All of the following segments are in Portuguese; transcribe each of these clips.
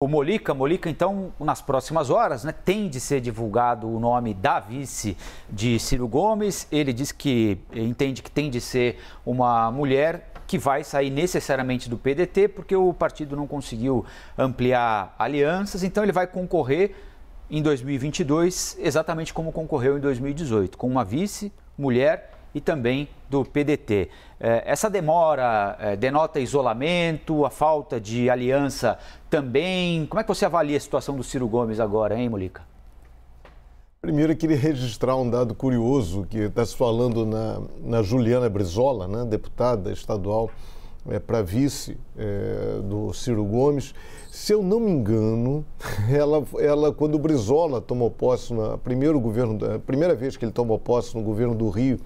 O Molica, Molica, então, nas próximas horas, né, tem de ser divulgado o nome da vice de Ciro Gomes. Ele diz que entende que tem de ser uma mulher que vai sair necessariamente do PDT, porque o partido não conseguiu ampliar alianças, então ele vai concorrer em 2022 exatamente como concorreu em 2018, com uma vice, mulher e também do PDT. Eh, essa demora eh, denota isolamento, a falta de aliança também. Como é que você avalia a situação do Ciro Gomes agora, hein, Molica? Primeiro, eu queria registrar um dado curioso que está se falando na, na Juliana Brizola, né, deputada estadual é, eh, para vice é, do Ciro Gomes. Se eu não me engano, ela, ela quando o Brizola tomou posse, na primeiro governo, a primeira vez que ele tomou posse no governo do Rio,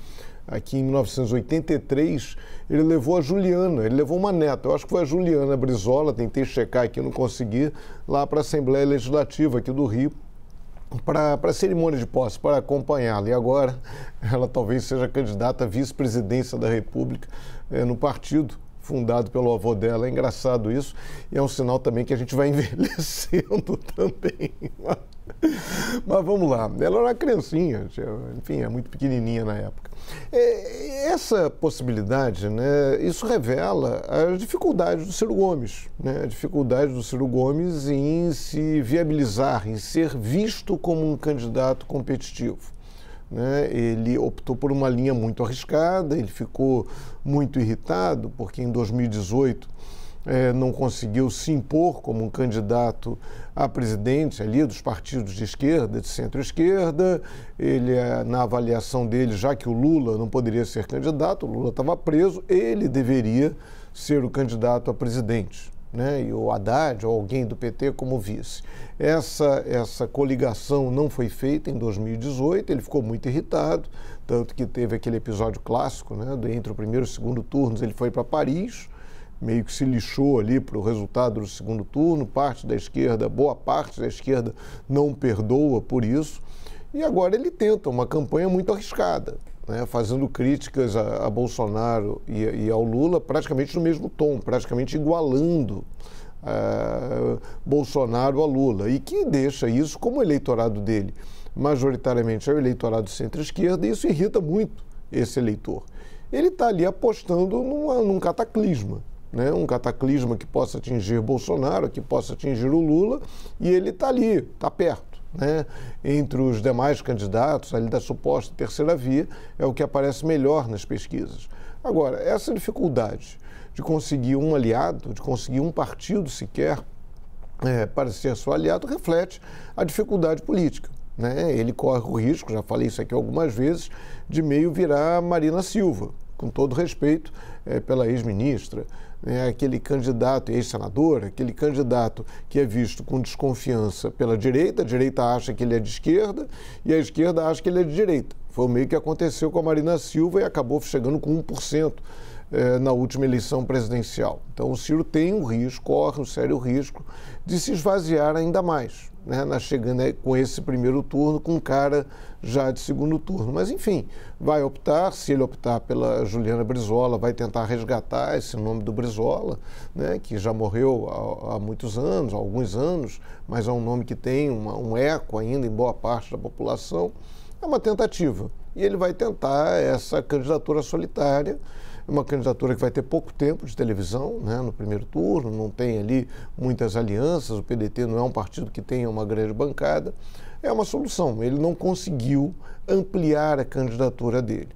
aqui em 1983, ele levou a Juliana, ele levou uma neta, eu acho que foi a Juliana Brizola, tentei checar aqui, não consegui, lá para a Assembleia Legislativa aqui do Rio, para a cerimônia de posse, para acompanhá-la. E agora ela talvez seja candidata à vice-presidência da República é, no partido fundado pelo avô dela. É engraçado isso. E é um sinal também que a gente vai envelhecendo também. Mas vamos lá, ela era uma criancinha, enfim, é muito pequenininha na época. É, essa possibilidade, né, isso revela as dificuldades do Ciro Gomes, né, a dificuldade do Ciro Gomes em se viabilizar, em ser visto como um candidato competitivo. Né? Ele optou por uma linha muito arriscada, ele ficou muito irritado, porque em 2018 é, não conseguiu se impor como um candidato a presidente ali dos partidos de esquerda, de centro-esquerda. Ele, é, na avaliação dele, já que o Lula não poderia ser candidato, o Lula estava preso, ele deveria ser o candidato a presidente. Né, e o Haddad ou alguém do PT como vice. Essa, essa coligação não foi feita em 2018, ele ficou muito irritado, tanto que teve aquele episódio clássico, né, entre o primeiro e o segundo turnos ele foi para Paris, meio que se lixou ali para o resultado do segundo turno. Parte da esquerda, boa parte da esquerda não perdoa por isso. E agora ele tenta uma campanha muito arriscada, né? fazendo críticas a, a Bolsonaro e, e, ao Lula praticamente no mesmo tom, praticamente igualando uh, Bolsonaro a Lula. E que deixa isso como eleitorado dele majoritariamente é o eleitorado centro-esquerda, e isso irrita muito esse eleitor. Ele está ali apostando numa, num cataclisma né, um cataclisma que possa atingir Bolsonaro, que possa atingir o Lula, e ele está ali, está perto. Né, entre os demais candidatos ali da suposta terceira via, é o que aparece melhor nas pesquisas. Agora, essa dificuldade de conseguir um aliado, de conseguir um partido sequer é, para ser seu aliado, reflete a dificuldade política. Né? Ele corre o risco, já falei isso aqui algumas vezes, de meio virar Marina Silva com todo respeito é, pela ex-ministra, né, aquele candidato, ex-senador, aquele candidato que é visto com desconfiança pela direita, a direita acha que ele é de esquerda e a esquerda acha que ele é de direita. Foi o meio que aconteceu com a Marina Silva e acabou chegando com 1% eh, na última eleição presidencial. Então o Ciro tem um risco, corre um sério risco de se esvaziar ainda mais, né, na chegando né, com esse primeiro turno, com cara já de segundo turno. Mas enfim, vai optar, se ele optar pela Juliana Brizola, vai tentar resgatar esse nome do Brizola, né, que já morreu há, há muitos anos, há alguns anos, mas é um nome que tem uma, um eco ainda em boa parte da população é uma tentativa. E ele vai tentar essa candidatura solitária, uma candidatura que vai ter pouco tempo de televisão né, no primeiro turno, não tem ali muitas alianças, o PDT não é um partido que tenha uma grande bancada. É uma solução. Ele não conseguiu ampliar a candidatura dele.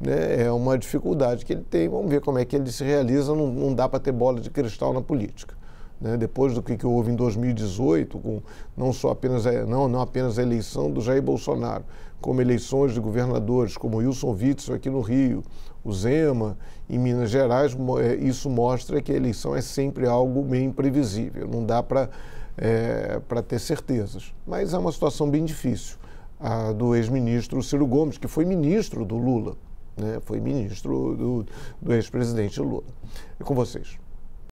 Né? É uma dificuldade que ele tem. Vamos ver como é que ele se realiza. Não, não dá para ter bola de cristal na política né, depois do que, que, houve em 2018, com não, só apenas, a, não, não apenas a eleição do Jair Bolsonaro, como eleições de governadores, como Wilson Witzel aqui no Rio, o Zema em Minas Gerais, é, isso mostra que a eleição é sempre algo meio imprevisível, não dá para é, ter certezas. Mas é uma situação bem difícil. A do ex-ministro Ciro Gomes, que foi ministro do Lula, né, foi ministro do, do ex-presidente Lula. É com vocês.